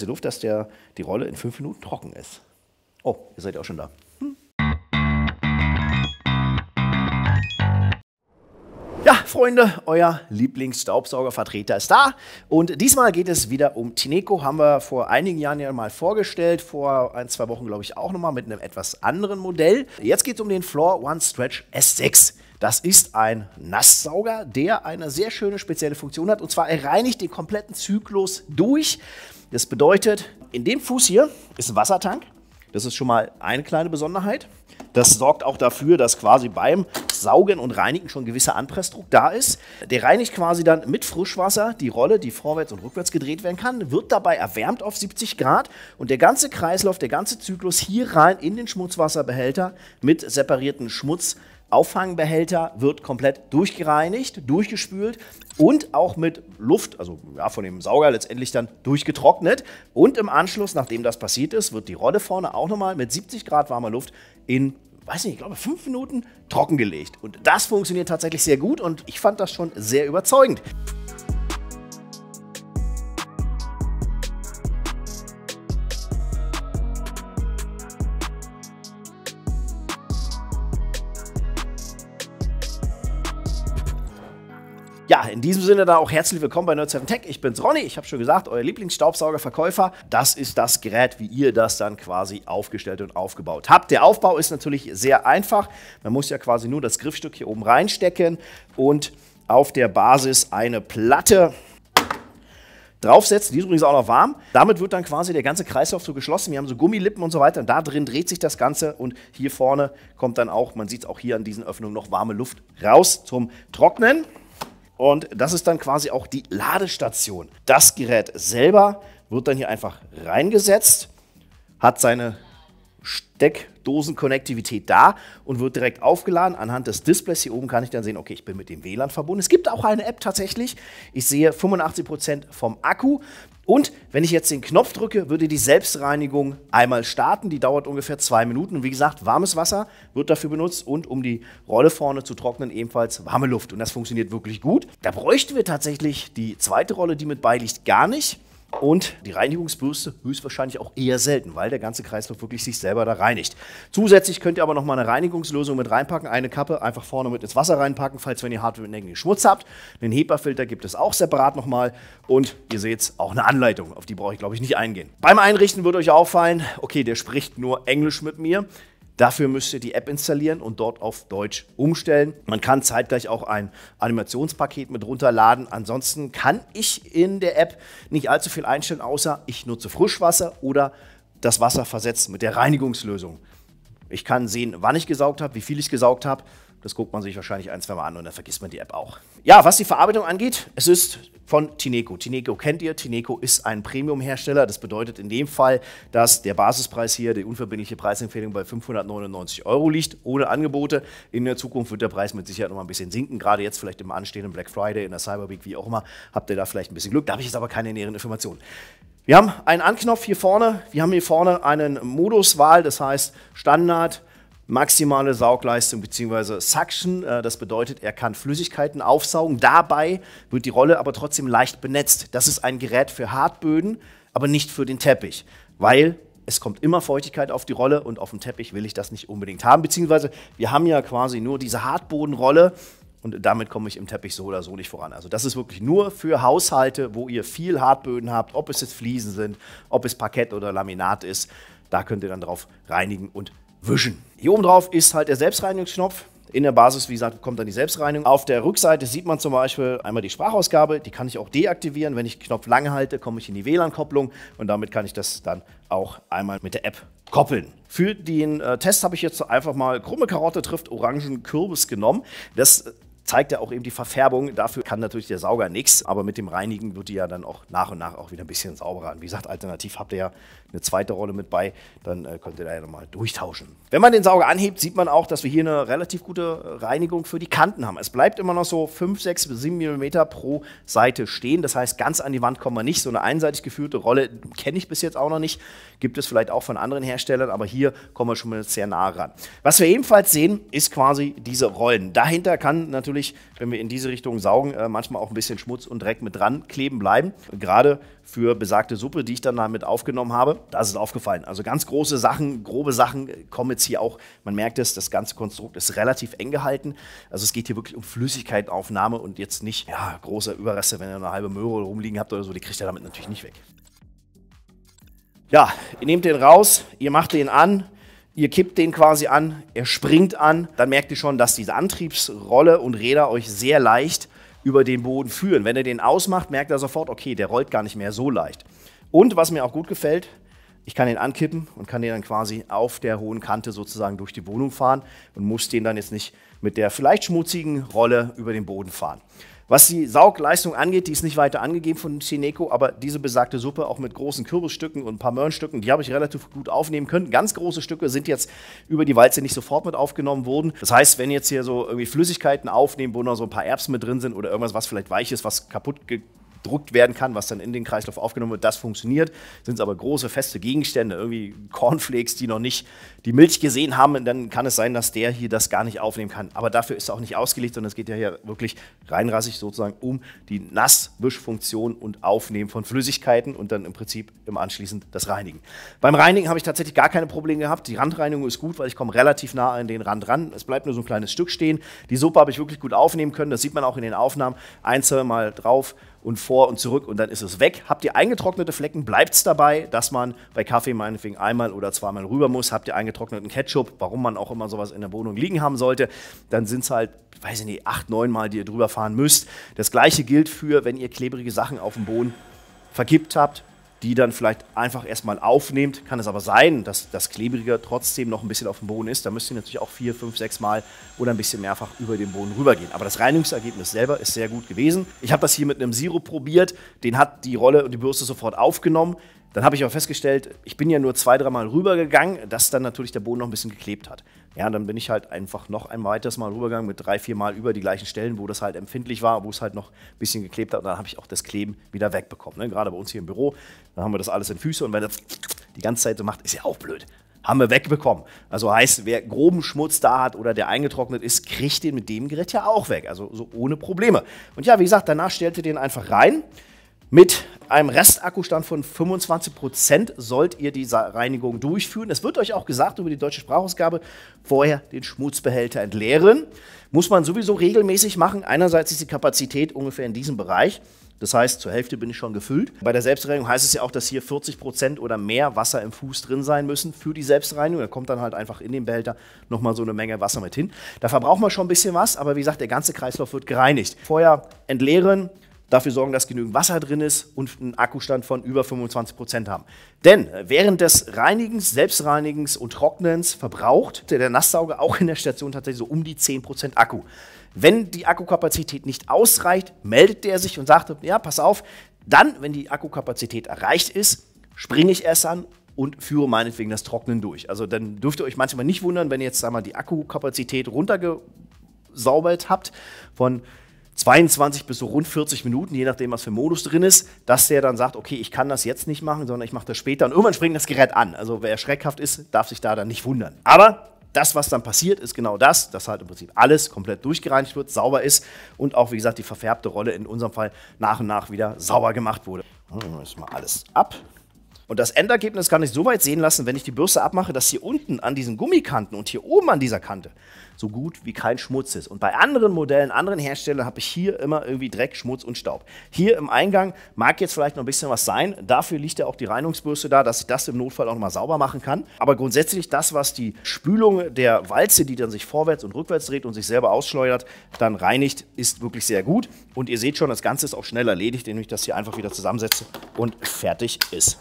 bisschen Luft, dass der, die Rolle in fünf Minuten trocken ist. Oh, ihr seid ja auch schon da. Hm? Ja, Freunde, euer Lieblingsstaubsaugervertreter ist da. Und diesmal geht es wieder um Tineco. Haben wir vor einigen Jahren ja mal vorgestellt, vor ein, zwei Wochen, glaube ich, auch nochmal mit einem etwas anderen Modell. Jetzt geht es um den Floor One Stretch S6. Das ist ein Nasssauger, der eine sehr schöne spezielle Funktion hat. Und zwar er reinigt den kompletten Zyklus durch. Das bedeutet, in dem Fuß hier ist ein Wassertank. Das ist schon mal eine kleine Besonderheit. Das sorgt auch dafür, dass quasi beim Saugen und Reinigen schon gewisser Anpressdruck da ist. Der reinigt quasi dann mit Frischwasser die Rolle, die vorwärts und rückwärts gedreht werden kann, wird dabei erwärmt auf 70 Grad und der ganze Kreislauf, der ganze Zyklus hier rein in den Schmutzwasserbehälter mit separierten Schmutz Auffangbehälter wird komplett durchgereinigt, durchgespült und auch mit Luft, also ja, von dem Sauger letztendlich dann durchgetrocknet. Und im Anschluss, nachdem das passiert ist, wird die Rolle vorne auch nochmal mit 70 Grad warmer Luft in weiß nicht, ich glaube, fünf Minuten trockengelegt. Und das funktioniert tatsächlich sehr gut und ich fand das schon sehr überzeugend. in diesem Sinne da auch herzlich willkommen bei Nerd7 Tech. Ich bin's Ronny, ich habe schon gesagt, euer Lieblingsstaubsaugerverkäufer. Das ist das Gerät, wie ihr das dann quasi aufgestellt und aufgebaut habt. Der Aufbau ist natürlich sehr einfach. Man muss ja quasi nur das Griffstück hier oben reinstecken und auf der Basis eine Platte draufsetzen. Die ist übrigens auch noch warm. Damit wird dann quasi der ganze Kreislauf so geschlossen. Wir haben so Gummilippen und so weiter. Und da drin dreht sich das Ganze. Und hier vorne kommt dann auch, man sieht es auch hier an diesen Öffnungen, noch warme Luft raus zum Trocknen. Und das ist dann quasi auch die Ladestation. Das Gerät selber wird dann hier einfach reingesetzt, hat seine Steckdosen-Konnektivität da und wird direkt aufgeladen. Anhand des Displays hier oben kann ich dann sehen, okay, ich bin mit dem WLAN verbunden. Es gibt auch eine App tatsächlich. Ich sehe 85% vom Akku. Und wenn ich jetzt den Knopf drücke, würde die Selbstreinigung einmal starten. Die dauert ungefähr zwei Minuten. Und wie gesagt, warmes Wasser wird dafür benutzt und um die Rolle vorne zu trocknen, ebenfalls warme Luft. Und das funktioniert wirklich gut. Da bräuchten wir tatsächlich die zweite Rolle, die mit beiliegt, gar nicht. Und die Reinigungsbürste höchstwahrscheinlich auch eher selten, weil der ganze Kreislauf wirklich sich selber da reinigt. Zusätzlich könnt ihr aber nochmal eine Reinigungslösung mit reinpacken, eine Kappe einfach vorne mit ins Wasser reinpacken, falls wenn ihr hartnäckigen Schmutz habt. Den HEPA-Filter gibt es auch separat nochmal und ihr seht auch eine Anleitung, auf die brauche ich glaube ich nicht eingehen. Beim Einrichten wird euch auffallen, okay, der spricht nur Englisch mit mir. Dafür müsst ihr die App installieren und dort auf Deutsch umstellen. Man kann zeitgleich auch ein Animationspaket mit runterladen. Ansonsten kann ich in der App nicht allzu viel einstellen, außer ich nutze Frischwasser oder das Wasser versetzt mit der Reinigungslösung. Ich kann sehen, wann ich gesaugt habe, wie viel ich gesaugt habe. Das guckt man sich wahrscheinlich ein, zwei Mal an und dann vergisst man die App auch. Ja, was die Verarbeitung angeht, es ist von Tineco. Tineco kennt ihr, Tineco ist ein Premium-Hersteller. Das bedeutet in dem Fall, dass der Basispreis hier, die unverbindliche Preisempfehlung bei 599 Euro liegt, ohne Angebote. In der Zukunft wird der Preis mit Sicherheit noch ein bisschen sinken, gerade jetzt vielleicht im anstehenden Black Friday, in der Cyber Week, wie auch immer, habt ihr da vielleicht ein bisschen Glück. Da habe ich jetzt aber keine näheren Informationen. Wir haben einen Anknopf hier vorne. Wir haben hier vorne einen Moduswahl, das heißt Standard, maximale Saugleistung bzw. Suction. Äh, das bedeutet, er kann Flüssigkeiten aufsaugen. Dabei wird die Rolle aber trotzdem leicht benetzt. Das ist ein Gerät für Hartböden, aber nicht für den Teppich, weil es kommt immer Feuchtigkeit auf die Rolle und auf dem Teppich will ich das nicht unbedingt haben. Beziehungsweise wir haben ja quasi nur diese Hartbodenrolle. Und damit komme ich im Teppich so oder so nicht voran. Also das ist wirklich nur für Haushalte, wo ihr viel Hartböden habt, ob es jetzt Fliesen sind, ob es Parkett oder Laminat ist. Da könnt ihr dann drauf reinigen und wischen. Hier oben drauf ist halt der Selbstreinigungsknopf. In der Basis, wie gesagt, kommt dann die Selbstreinigung. Auf der Rückseite sieht man zum Beispiel einmal die Sprachausgabe, die kann ich auch deaktivieren. Wenn ich den Knopf lange halte, komme ich in die WLAN-Kopplung und damit kann ich das dann auch einmal mit der App koppeln. Für den äh, Test habe ich jetzt einfach mal krumme Karotte trifft orangen Kürbis genommen. Das äh, zeigt ja auch eben die Verfärbung. Dafür kann natürlich der Sauger nichts, aber mit dem Reinigen wird die ja dann auch nach und nach auch wieder ein bisschen sauberer. Und wie gesagt, alternativ habt ihr ja eine zweite Rolle mit bei, dann äh, könnt ihr da ja nochmal durchtauschen. Wenn man den Sauger anhebt, sieht man auch, dass wir hier eine relativ gute äh, Reinigung für die Kanten haben. Es bleibt immer noch so 5, 6 bis 7 mm pro Seite stehen. Das heißt, ganz an die Wand kommen wir nicht. So eine einseitig geführte Rolle kenne ich bis jetzt auch noch nicht. Gibt es vielleicht auch von anderen Herstellern, aber hier kommen wir schon mal sehr nah ran. Was wir ebenfalls sehen, ist quasi diese Rollen. Dahinter kann natürlich, wenn wir in diese Richtung saugen, äh, manchmal auch ein bisschen Schmutz und Dreck mit dran kleben bleiben. Gerade für besagte Suppe, die ich dann damit aufgenommen habe. Da ist es aufgefallen. Also ganz große Sachen, grobe Sachen kommen jetzt hier auch. Man merkt es, das ganze Konstrukt ist relativ eng gehalten. Also es geht hier wirklich um Flüssigkeitenaufnahme und jetzt nicht ja, große Überreste, wenn ihr eine halbe Möhre rumliegen habt oder so, die kriegt ihr damit natürlich nicht weg. Ja, ihr nehmt den raus, ihr macht den an, ihr kippt den quasi an, er springt an. Dann merkt ihr schon, dass diese Antriebsrolle und Räder euch sehr leicht über den Boden führen. Wenn er den ausmacht, merkt er sofort, okay, der rollt gar nicht mehr so leicht. Und was mir auch gut gefällt, ich kann den ankippen und kann den dann quasi auf der hohen Kante sozusagen durch die Wohnung fahren und muss den dann jetzt nicht mit der vielleicht schmutzigen Rolle über den Boden fahren. Was die Saugleistung angeht, die ist nicht weiter angegeben von Cineco, aber diese besagte Suppe auch mit großen Kürbisstücken und ein paar Möhrenstücken, die habe ich relativ gut aufnehmen können. Ganz große Stücke sind jetzt über die Walze nicht sofort mit aufgenommen worden. Das heißt, wenn jetzt hier so irgendwie Flüssigkeiten aufnehmen, wo noch so ein paar Erbsen mit drin sind oder irgendwas, was vielleicht weich ist, was kaputt gedruckt werden kann, was dann in den Kreislauf aufgenommen wird, das funktioniert. Sind es aber große, feste Gegenstände, irgendwie Cornflakes, die noch nicht die Milch gesehen haben, dann kann es sein, dass der hier das gar nicht aufnehmen kann. Aber dafür ist es auch nicht ausgelegt, sondern es geht ja hier wirklich reinrassig sozusagen um die Nasswischfunktion und Aufnehmen von Flüssigkeiten und dann im Prinzip im anschließend das Reinigen. Beim Reinigen habe ich tatsächlich gar keine Probleme gehabt. Die Randreinigung ist gut, weil ich komme relativ nah an den Rand ran. Es bleibt nur so ein kleines Stück stehen. Die Suppe habe ich wirklich gut aufnehmen können. Das sieht man auch in den Aufnahmen. Ein, zwei Mal drauf, und vor und zurück und dann ist es weg. Habt ihr eingetrocknete Flecken, bleibt es dabei, dass man bei Kaffee meinetwegen einmal oder zweimal rüber muss. Habt ihr eingetrockneten Ketchup, warum man auch immer sowas in der Wohnung liegen haben sollte, dann sind es halt, weiß ich nicht, acht, neun Mal, die ihr drüber fahren müsst. Das gleiche gilt für, wenn ihr klebrige Sachen auf dem Boden verkippt habt, die dann vielleicht einfach erstmal aufnehmt. Kann es aber sein, dass das Klebrige trotzdem noch ein bisschen auf dem Boden ist. Da müsst ihr natürlich auch vier, fünf, sechs Mal oder ein bisschen mehrfach über den Boden rübergehen. Aber das Reinigungsergebnis selber ist sehr gut gewesen. Ich habe das hier mit einem Sirup probiert. Den hat die Rolle und die Bürste sofort aufgenommen. Dann habe ich aber festgestellt, ich bin ja nur zwei, dreimal rübergegangen, dass dann natürlich der Boden noch ein bisschen geklebt hat. Ja, dann bin ich halt einfach noch ein weiteres Mal rübergegangen mit drei, vier Mal über die gleichen Stellen, wo das halt empfindlich war, wo es halt noch ein bisschen geklebt hat. Und dann habe ich auch das Kleben wieder wegbekommen. Ne? Gerade bei uns hier im Büro, da haben wir das alles in Füße und wenn das die ganze Zeit so macht, ist ja auch blöd haben wir wegbekommen. Also heißt, wer groben Schmutz da hat oder der eingetrocknet ist, kriegt den mit dem Gerät ja auch weg. Also so ohne Probleme. Und ja, wie gesagt, danach stellte ihr den einfach rein. Mit einem Restakkustand von 25% sollt ihr die Reinigung durchführen. Es wird euch auch gesagt über die deutsche Sprachausgabe, vorher den Schmutzbehälter entleeren. Muss man sowieso regelmäßig machen. Einerseits ist die Kapazität ungefähr in diesem Bereich. Das heißt, zur Hälfte bin ich schon gefüllt. Bei der Selbstreinigung heißt es ja auch, dass hier 40% oder mehr Wasser im Fuß drin sein müssen für die Selbstreinigung. Da kommt dann halt einfach in den Behälter nochmal so eine Menge Wasser mit hin. Da verbraucht man schon ein bisschen was, aber wie gesagt, der ganze Kreislauf wird gereinigt. Vorher entleeren, dafür sorgen, dass genügend Wasser drin ist und einen Akkustand von über 25 Prozent haben. Denn äh, während des Reinigens, Selbstreinigens und Trocknens verbraucht der Nasssauger auch in der Station tatsächlich so um die 10 Prozent Akku. Wenn die Akkukapazität nicht ausreicht, meldet der sich und sagt, ja, pass auf, dann, wenn die Akkukapazität erreicht ist, springe ich erst an und führe meinetwegen das Trocknen durch. Also dann dürft ihr euch manchmal nicht wundern, wenn ihr jetzt einmal die Akkukapazität runtergesaubert habt von 22 bis so rund 40 Minuten, je nachdem, was für Modus drin ist, dass der dann sagt, okay, ich kann das jetzt nicht machen, sondern ich mache das später. Und irgendwann springt das Gerät an. Also wer schreckhaft ist, darf sich da dann nicht wundern. Aber das, was dann passiert, ist genau das, dass halt im Prinzip alles komplett durchgereinigt wird, sauber ist und auch, wie gesagt, die verfärbte Rolle in unserem Fall nach und nach wieder sauber gemacht wurde. Hm, jetzt mal alles ab. Und das Endergebnis kann ich so weit sehen lassen, wenn ich die Bürste abmache, dass hier unten an diesen Gummikanten und hier oben an dieser Kante so gut wie kein Schmutz ist. Und bei anderen Modellen, anderen Herstellern habe ich hier immer irgendwie Dreck, Schmutz und Staub. Hier im Eingang mag jetzt vielleicht noch ein bisschen was sein. Dafür liegt ja auch die Reinigungsbürste da, dass ich das im Notfall auch nochmal sauber machen kann. Aber grundsätzlich das, was die Spülung der Walze, die dann sich vorwärts und rückwärts dreht und sich selber ausschleudert, dann reinigt, ist wirklich sehr gut. Und ihr seht schon, das Ganze ist auch schnell erledigt, indem ich das hier einfach wieder zusammensetze und fertig ist.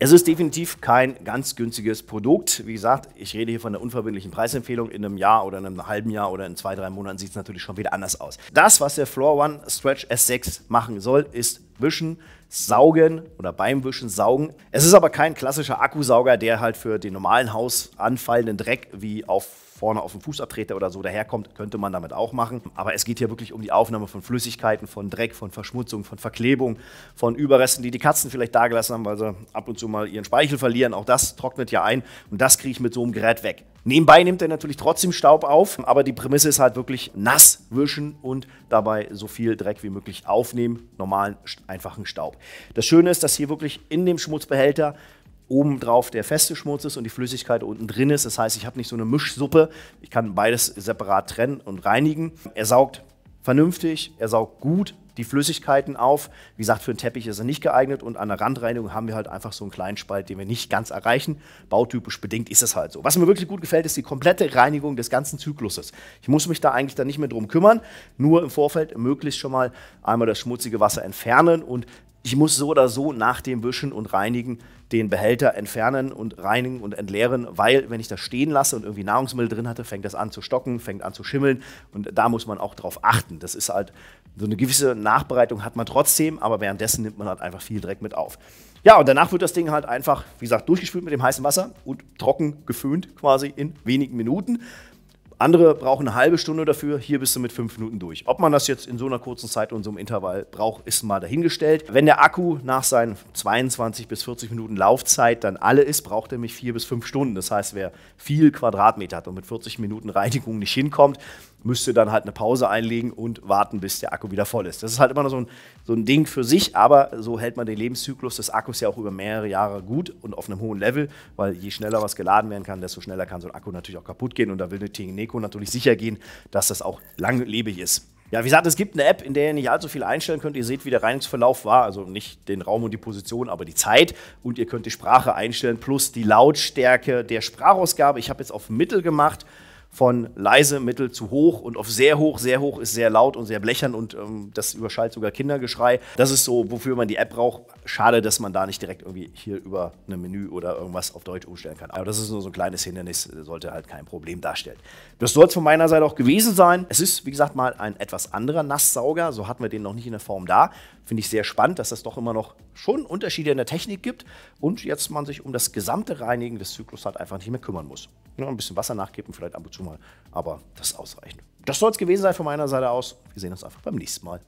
Es ist definitiv kein ganz günstiges Produkt. Wie gesagt, ich rede hier von einer unverbindlichen Preisempfehlung. In einem Jahr oder in einem halben Jahr oder in zwei, drei Monaten sieht es natürlich schon wieder anders aus. Das, was der Floor One Stretch S6 machen soll, ist wischen, saugen oder beim Wischen saugen. Es ist aber kein klassischer Akkusauger, der halt für den normalen Haus anfallenden Dreck wie auf vorne auf dem Fußabtreter oder so daherkommt, könnte man damit auch machen. Aber es geht hier wirklich um die Aufnahme von Flüssigkeiten, von Dreck, von Verschmutzung, von Verklebung, von Überresten, die die Katzen vielleicht dagelassen haben, weil sie ab und zu mal ihren Speichel verlieren. Auch das trocknet ja ein und das kriege ich mit so einem Gerät weg. Nebenbei nimmt er natürlich trotzdem Staub auf, aber die Prämisse ist halt wirklich nass wischen und dabei so viel Dreck wie möglich aufnehmen, normalen, einfachen Staub. Staub. Das Schöne ist, dass hier wirklich in dem Schmutzbehälter oben drauf der feste Schmutz ist und die Flüssigkeit unten drin ist. Das heißt, ich habe nicht so eine Mischsuppe. Ich kann beides separat trennen und reinigen. Er saugt vernünftig, er saugt gut die Flüssigkeiten auf. Wie gesagt, für einen Teppich ist er nicht geeignet und an der Randreinigung haben wir halt einfach so einen kleinen Spalt, den wir nicht ganz erreichen. Bautypisch bedingt ist es halt so. Was mir wirklich gut gefällt, ist die komplette Reinigung des ganzen Zykluses. Ich muss mich da eigentlich dann nicht mehr drum kümmern, nur im Vorfeld möglichst schon mal einmal das schmutzige Wasser entfernen und ich muss so oder so nach dem Wischen und Reinigen den Behälter entfernen und reinigen und entleeren, weil wenn ich das stehen lasse und irgendwie Nahrungsmittel drin hatte, fängt das an zu stocken, fängt an zu schimmeln und da muss man auch drauf achten. Das ist halt so eine gewisse Nachbereitung hat man trotzdem, aber währenddessen nimmt man halt einfach viel Dreck mit auf. Ja, und danach wird das Ding halt einfach, wie gesagt, durchgespült mit dem heißen Wasser und trocken geföhnt quasi in wenigen Minuten. Andere brauchen eine halbe Stunde dafür, hier bist du mit fünf Minuten durch. Ob man das jetzt in so einer kurzen Zeit und so einem Intervall braucht, ist mal dahingestellt. Wenn der Akku nach seinen 22 bis 40 Minuten Laufzeit dann alle ist, braucht er nämlich vier bis fünf Stunden. Das heißt, wer viel Quadratmeter hat und mit 40 Minuten Reinigung nicht hinkommt, müsste dann halt eine Pause einlegen und warten, bis der Akku wieder voll ist. Das ist halt immer noch so ein, so ein Ding für sich, aber so hält man den Lebenszyklus des Akkus ja auch über mehrere Jahre gut und auf einem hohen Level, weil je schneller was geladen werden kann, desto schneller kann so ein Akku natürlich auch kaputt gehen und da will eine Tingneko natürlich sicher gehen, dass das auch langlebig ist. Ja, wie gesagt, es gibt eine App, in der ihr nicht allzu viel einstellen könnt. Ihr seht, wie der Reinigungsverlauf war, also nicht den Raum und die Position, aber die Zeit. Und ihr könnt die Sprache einstellen plus die Lautstärke der Sprachausgabe. Ich habe jetzt auf Mittel gemacht von leise, mittel zu hoch und auf sehr hoch, sehr hoch ist sehr laut und sehr blechern und ähm, das überschallt sogar Kindergeschrei. Das ist so, wofür man die App braucht. Schade, dass man da nicht direkt irgendwie hier über ein Menü oder irgendwas auf Deutsch umstellen kann. Aber das ist nur so ein kleines Hindernis, äh, sollte halt kein Problem darstellen. Das soll es von meiner Seite auch gewesen sein. Es ist, wie gesagt, mal ein etwas anderer Nasssauger. So hatten wir den noch nicht in der Form da. Finde ich sehr spannend, dass das doch immer noch schon Unterschiede in der Technik gibt und jetzt man sich um das gesamte Reinigen des Zyklus halt einfach nicht mehr kümmern muss. Nur ein bisschen Wasser nachkippen, vielleicht ab und zu mal, aber das ist ausreichend. Das soll es gewesen sein von meiner Seite aus. Wir sehen uns einfach beim nächsten Mal.